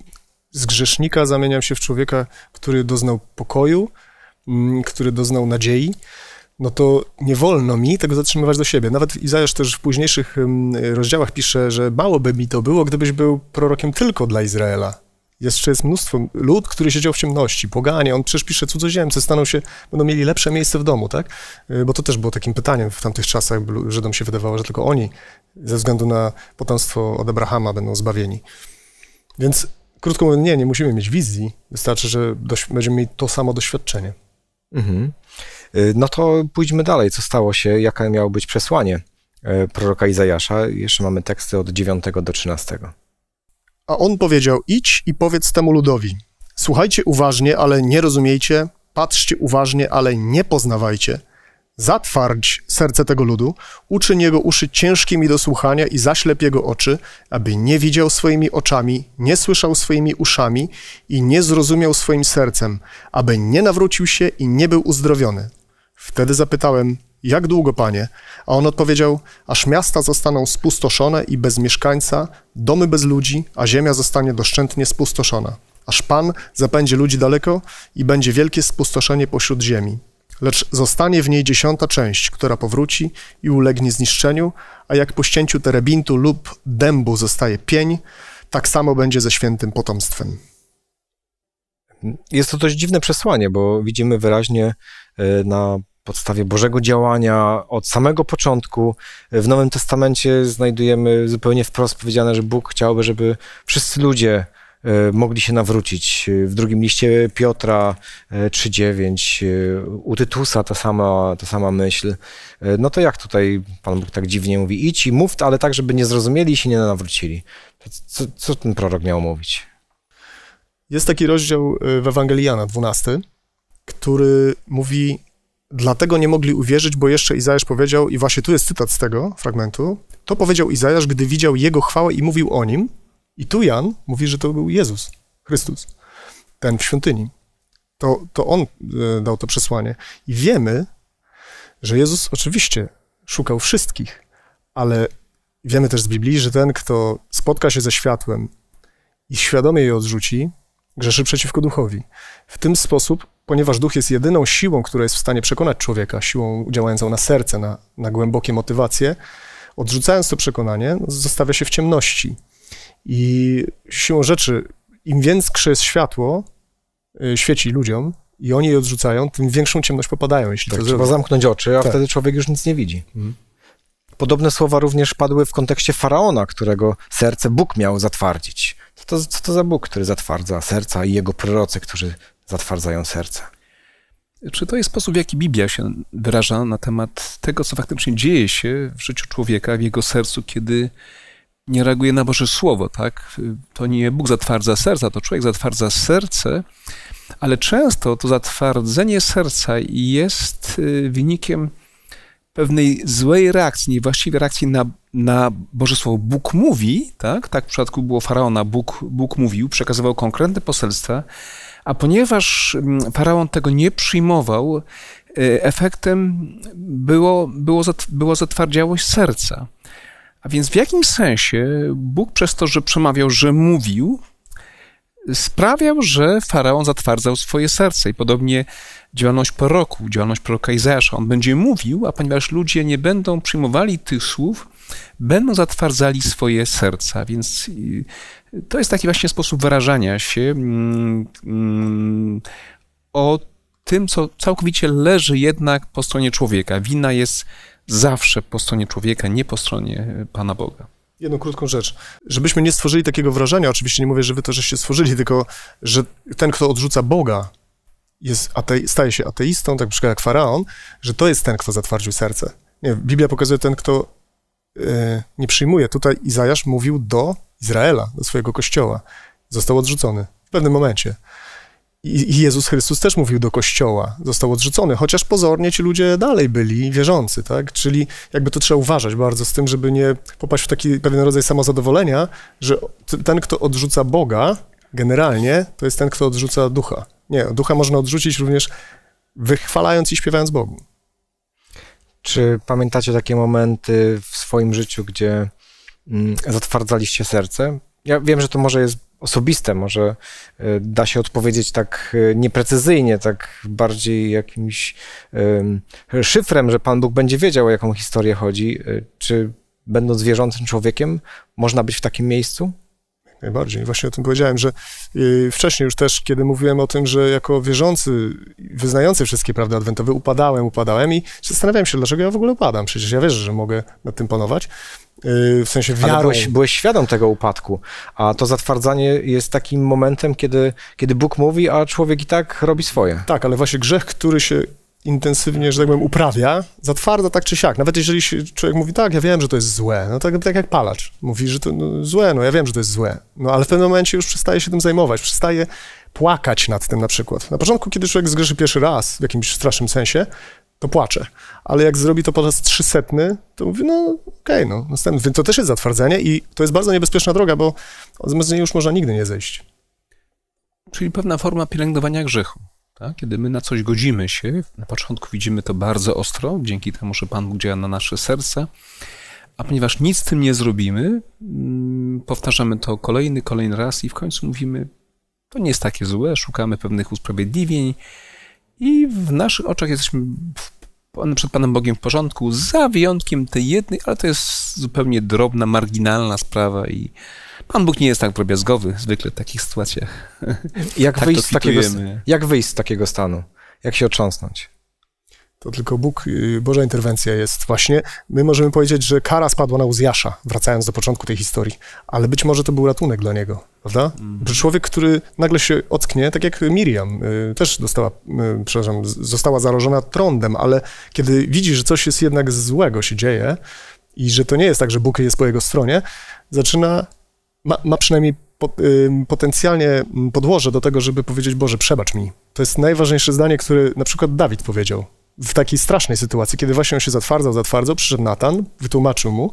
z grzesznika zamieniam się w człowieka, który doznał pokoju, Mm, który doznał nadziei, no to nie wolno mi tego zatrzymywać do siebie. Nawet Izajasz też w późniejszych mm, rozdziałach pisze, że mało by mi to było, gdybyś był prorokiem tylko dla Izraela. Jeszcze jest mnóstwo lud, który siedział w ciemności, poganie, on przecież pisze cudzoziemcy, staną się, będą mieli lepsze miejsce w domu, tak? Y, bo to też było takim pytaniem w tamtych czasach, Żydom się wydawało, że tylko oni ze względu na potomstwo od Abrahama będą zbawieni. Więc krótko mówiąc, nie, nie musimy mieć wizji, wystarczy, że będziemy mieli to samo doświadczenie. Mhm. Y, no to pójdźmy dalej. Co stało się? Jakie miało być przesłanie e, proroka Izajasza? Jeszcze mamy teksty od 9 do 13. A on powiedział: Idź i powiedz temu ludowi: Słuchajcie uważnie, ale nie rozumiejcie, patrzcie uważnie, ale nie poznawajcie. Zatwardź serce tego ludu, uczyń jego uszy ciężkimi do słuchania i zaślep jego oczy, aby nie widział swoimi oczami, nie słyszał swoimi uszami i nie zrozumiał swoim sercem, aby nie nawrócił się i nie był uzdrowiony. Wtedy zapytałem, jak długo, panie? A on odpowiedział, aż miasta zostaną spustoszone i bez mieszkańca, domy bez ludzi, a ziemia zostanie doszczętnie spustoszona. Aż pan zapędzi ludzi daleko i będzie wielkie spustoszenie pośród ziemi lecz zostanie w niej dziesiąta część, która powróci i ulegnie zniszczeniu, a jak po ścięciu terebintu lub dębu zostaje pień, tak samo będzie ze świętym potomstwem. Jest to dość dziwne przesłanie, bo widzimy wyraźnie e, na podstawie Bożego działania od samego początku. E, w Nowym Testamencie znajdujemy zupełnie wprost powiedziane, że Bóg chciałby, żeby wszyscy ludzie E, mogli się nawrócić. W drugim liście Piotra 3,9, e, e, u Tytusa ta sama, ta sama myśl. No to jak tutaj Pan Bóg tak dziwnie mówi, idź i mów, ale tak, żeby nie zrozumieli i się nie nawrócili. Co, co ten prorok miał mówić? Jest taki rozdział w Ewangelii Jana, 12, który mówi, dlatego nie mogli uwierzyć, bo jeszcze Izajasz powiedział, i właśnie tu jest cytat z tego fragmentu, to powiedział Izajasz, gdy widział jego chwałę i mówił o nim, i tu Jan mówi, że to był Jezus, Chrystus, ten w świątyni. To, to on e, dał to przesłanie. I wiemy, że Jezus oczywiście szukał wszystkich, ale wiemy też z Biblii, że ten, kto spotka się ze światłem i świadomie je odrzuci, grzeszy przeciwko duchowi. W tym sposób, ponieważ duch jest jedyną siłą, która jest w stanie przekonać człowieka, siłą działającą na serce, na, na głębokie motywacje, odrzucając to przekonanie, zostawia się w ciemności, i siłą rzeczy, im większe jest światło, e, świeci ludziom i oni je odrzucają, tym większą ciemność popadają. Jeśli tak, to trzeba zamknąć oczy, a tak. wtedy człowiek już nic nie widzi. Mhm. Podobne słowa również padły w kontekście faraona, którego serce Bóg miał zatwardzić. Co to, co to za Bóg, który zatwardza serca i jego prorocy, którzy zatwardzają serce? Czy to jest sposób, w jaki Biblia się wyraża na temat tego, co faktycznie dzieje się w życiu człowieka, w jego sercu, kiedy nie reaguje na Boże Słowo, tak? To nie Bóg zatwardza serca, to człowiek zatwardza serce, ale często to zatwardzenie serca jest y, wynikiem pewnej złej reakcji, niewłaściwej reakcji na, na Boże Słowo. Bóg mówi, tak? Tak w przypadku było Faraona, Bóg, Bóg mówił, przekazywał konkretne poselstwa, a ponieważ mm, Faraon tego nie przyjmował, y, efektem było, było, było zatwardziałość serca. A więc w jakim sensie Bóg przez to, że przemawiał, że mówił, sprawiał, że faraon zatwardzał swoje serce i podobnie działalność proroku, działalność proroka Izajasza. On będzie mówił, a ponieważ ludzie nie będą przyjmowali tych słów, będą zatwardzali swoje serca. Więc y, to jest taki właśnie sposób wyrażania się mm, mm, o tym, co całkowicie leży jednak po stronie człowieka. Wina jest zawsze po stronie człowieka, nie po stronie e, Pana Boga. Jedną krótką rzecz. Żebyśmy nie stworzyli takiego wrażenia, oczywiście nie mówię, że wy to żeście stworzyli, tylko że ten, kto odrzuca Boga, jest ate, staje się ateistą, tak na jak faraon, że to jest ten, kto zatwardził serce. Nie, Biblia pokazuje ten, kto yy, nie przyjmuje. Tutaj Izajasz mówił do Izraela, do swojego kościoła. Został odrzucony w pewnym momencie. I Jezus Chrystus też mówił do kościoła, został odrzucony, chociaż pozornie ci ludzie dalej byli wierzący, tak? Czyli jakby to trzeba uważać bardzo z tym, żeby nie popaść w taki pewien rodzaj samozadowolenia, że ten, kto odrzuca Boga, generalnie, to jest ten, kto odrzuca ducha. Nie, ducha można odrzucić również wychwalając i śpiewając Bogu. Czy pamiętacie takie momenty w swoim życiu, gdzie mm, zatwardzaliście serce? Ja wiem, że to może jest osobiste, może e, da się odpowiedzieć tak e, nieprecyzyjnie, tak bardziej jakimś szyfrem, że Pan Bóg będzie wiedział, o jaką historię chodzi. E, czy będąc wierzącym człowiekiem, można być w takim miejscu? najbardziej. Właśnie o tym powiedziałem, że wcześniej już też, kiedy mówiłem o tym, że jako wierzący, wyznający wszystkie prawdy adwentowe, upadałem, upadałem i zastanawiałem się, dlaczego ja w ogóle upadam. Przecież ja wierzę, że mogę nad tym panować. Y, w sensie wiarą. Ale byłeś, byłeś świadom tego upadku, a to zatwardzanie jest takim momentem, kiedy, kiedy Bóg mówi, a człowiek i tak robi swoje. Tak, ale właśnie grzech, który się intensywnie, że tak powiem, uprawia, zatwardza tak czy siak. Nawet jeżeli człowiek mówi, tak, ja wiem, że to jest złe, no tak, tak jak palacz mówi, że to no, złe, no ja wiem, że to jest złe, no ale w pewnym momencie już przestaje się tym zajmować, przestaje płakać nad tym na przykład. Na początku, kiedy człowiek zgrzeszy pierwszy raz w jakimś strasznym sensie, to płacze. Ale jak zrobi to po raz trzysetny, to mówi, no okej, okay, no następny. Więc to też jest zatwardzenie i to jest bardzo niebezpieczna droga, bo z niej już można nigdy nie zejść. Czyli pewna forma pielęgnowania grzechu. Tak? Kiedy my na coś godzimy się, na początku widzimy to bardzo ostro, dzięki temu, że Pan Bóg działa na nasze serca, a ponieważ nic z tym nie zrobimy, mm, powtarzamy to kolejny, kolejny raz i w końcu mówimy, to nie jest takie złe, szukamy pewnych usprawiedliwień, i w naszych oczach jesteśmy przed Panem Bogiem w porządku, za wyjątkiem tej jednej, ale to jest zupełnie drobna, marginalna sprawa i Pan Bóg nie jest tak drobiazgowy zwykle w takich sytuacjach. Jak, tak wyjść, z takiego, jak wyjść z takiego stanu? Jak się otrząsnąć? To tylko Bóg, y, Boża interwencja jest właśnie. My możemy powiedzieć, że kara spadła na Uzjasza, wracając do początku tej historii, ale być może to był ratunek dla niego, prawda? Mm. Człowiek, który nagle się ocknie, tak jak Miriam, y, też dostała, y, przepraszam, została zarożona trądem, ale kiedy widzi, że coś jest jednak złego się dzieje i że to nie jest tak, że Bóg jest po jego stronie, zaczyna, ma, ma przynajmniej potencjalnie mm, podłoże do tego, żeby powiedzieć, Boże, przebacz mi. To jest najważniejsze zdanie, które na przykład Dawid powiedział w takiej strasznej sytuacji, kiedy właśnie on się zatwardzał, zatwardzał, przyszedł Natan, wytłumaczył mu,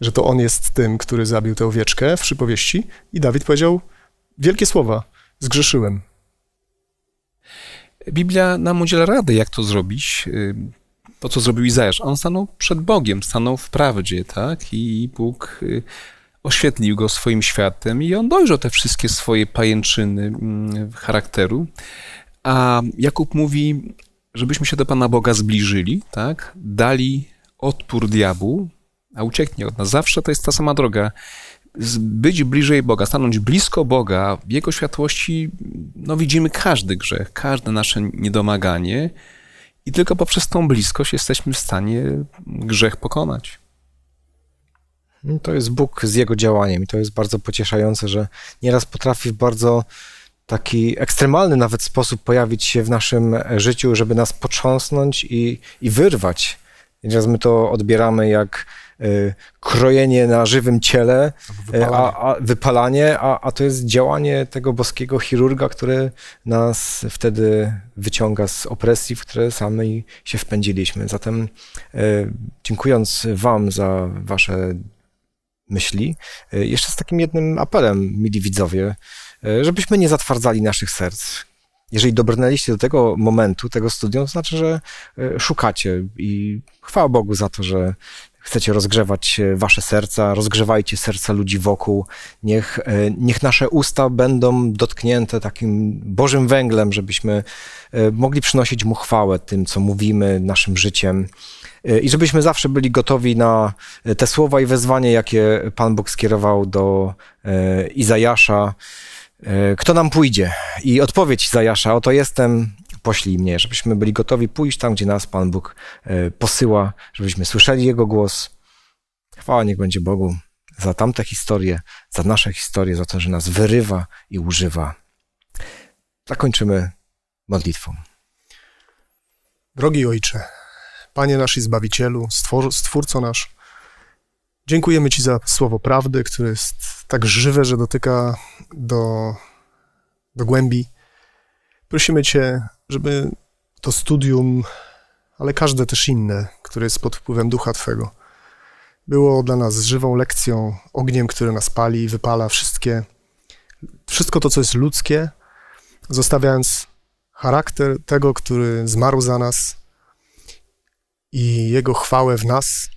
że to on jest tym, który zabił tę owieczkę w przypowieści i Dawid powiedział wielkie słowa, zgrzeszyłem. Biblia nam udziela rady, jak to zrobić, to y, co zrobił Izajasz. On stanął przed Bogiem, stanął w prawdzie, tak? I Bóg y, oświetlił go swoim światem i on dojrzał te wszystkie swoje pajęczyny mm, charakteru. A Jakub mówi, żebyśmy się do Pana Boga zbliżyli, tak? Dali odpór diabłu, a ucieknie od nas. Zawsze to jest ta sama droga. Być bliżej Boga, stanąć blisko Boga, w Jego światłości, no widzimy każdy grzech, każde nasze niedomaganie i tylko poprzez tą bliskość jesteśmy w stanie grzech pokonać. to jest Bóg z Jego działaniem i to jest bardzo pocieszające, że nieraz potrafi w bardzo taki ekstremalny nawet sposób pojawić się w naszym e, życiu, żeby nas potrząsnąć i, i wyrwać. Nieraz my to odbieramy jak y, krojenie na żywym ciele, e, wypalanie, a, a, wypalanie a, a, to jest działanie tego boskiego chirurga, który nas wtedy wyciąga z opresji, w które sami się wpędziliśmy. Zatem y, dziękując Wam za Wasze myśli, y, jeszcze z takim jednym apelem, mili widzowie, E, żebyśmy nie zatwardzali naszych serc. Jeżeli dobrnęliście do tego momentu, tego studium, to znaczy, że e, szukacie i chwała Bogu za to, że chcecie rozgrzewać e, wasze serca, rozgrzewajcie serca ludzi wokół. Niech, niech nasze usta będą dotknięte takim Bożym węglem, żebyśmy mogli przynosić Mu chwałę tym, co mówimy, naszym życiem. I żebyśmy zawsze byli gotowi na te słowa i wezwanie, jakie Pan Bóg skierował do Izajasza. E, kto nam pójdzie? I odpowiedź Zajasza, oto jestem, poślij mnie, żebyśmy byli gotowi pójść tam, gdzie nas Pan Bóg e, posyła, żebyśmy słyszeli Jego głos. Chwała niech będzie Bogu za tamte historie, za nasze historie, za to, że nas wyrywa i używa. Zakończymy modlitwą. Drogi Ojcze, Panie nasz i Zbawicielu, Stwórco nasz, dziękujemy Ci za słowo prawdy, które jest tak żywe, że dotyka do, do głębi. Prosimy Cię, żeby to studium, ale każde też inne, które jest pod wpływem ducha Twego, było dla nas żywą lekcją, ogniem, który nas pali, wypala wszystkie, wszystko to, co jest ludzkie, zostawiając charakter tego, który zmarł za nas i jego chwałę w nas,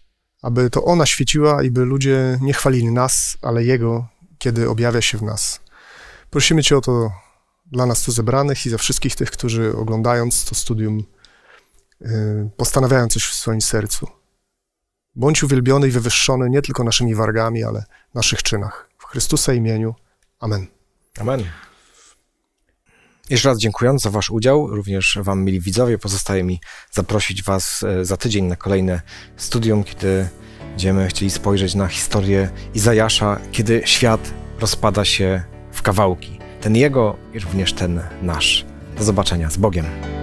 aby to ona świeciła i by ludzie nie chwalili nas, ale jego, kiedy objawia się w nas. Prosimy Cię o to dla nas tu zebranych i za wszystkich tych, którzy oglądając to studium y, postanawiają coś w swoim sercu. Bądź uwielbiony i wywyższony nie tylko naszymi wargami, ale naszych czynach. W Chrystusa imieniu. Amen. Amen. Jeszcze raz dziękując za Wasz udział, również Wam, mili widzowie, pozostaje mi zaprosić Was e, za tydzień na kolejne studium, kiedy będziemy chcieli spojrzeć na historię Izajasza, kiedy świat rozpada się w kawałki. Ten jego i również ten nasz. Do zobaczenia z Bogiem.